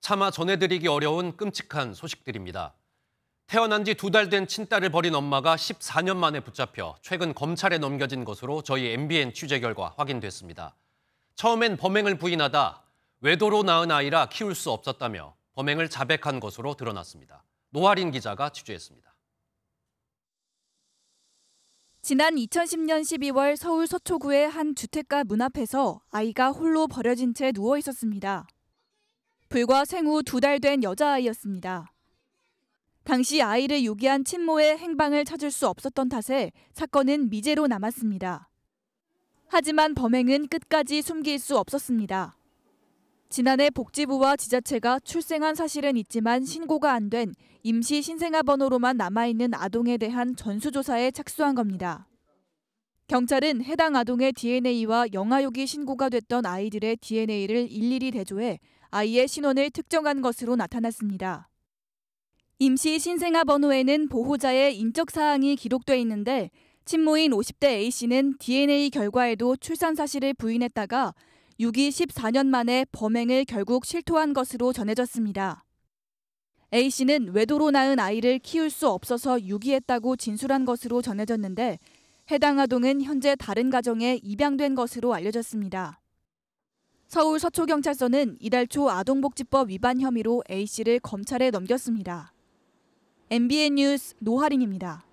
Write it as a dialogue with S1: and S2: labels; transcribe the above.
S1: 차마 전해드리기 어려운 끔찍한 소식들입니다. 태어난 지 두 달 된 친딸을 버린 엄마가 14년 만에 붙잡혀 최근 검찰에 넘겨진 것으로 저희 MBN 취재 결과 확인됐습니다. 처음엔 범행을 부인하다 외도로 낳은 아이라 키울 수 없었다며 범행을 자백한 것으로 드러났습니다. 노아린 기자가 취재했습니다.
S2: 지난 2010년 12월 서울 서초구의 한 주택가 문 앞에서 아이가 홀로 버려진 채 누워 있었습니다. 불과 생후 두 달 된 여자아이였습니다. 당시 아이를 유기한 친모의 행방을 찾을 수 없었던 탓에 사건은 미제로 남았습니다. 하지만 범행은 끝까지 숨길 수 없었습니다. 지난해 복지부와 지자체가 출생한 사실은 있지만 신고가 안 된 임시 신생아 번호로만 남아있는 아동에 대한 전수조사에 착수한 겁니다. 경찰은 해당 아동의 DNA와 영아요기 신고가 됐던 아이들의 DNA를 일일이 대조해 아이의 신원을 특정한 것으로 나타났습니다. 임시 신생아 번호에는 보호자의 인적 사항이 기록돼 있는데 친모인 50대 A씨는 DNA 결과에도 출산 사실을 부인했다가 유기 14년 만에 범행을 결국 실토한 것으로 전해졌습니다. A씨는 외도로 낳은 아이를 키울 수 없어서 유기했다고 진술한 것으로 전해졌는데 해당 아동은 현재 다른 가정에 입양된 것으로 알려졌습니다. 서울 서초경찰서는 이달 초 아동복지법 위반 혐의로 A씨를 검찰에 넘겼습니다. MBN 뉴스 노하린입니다.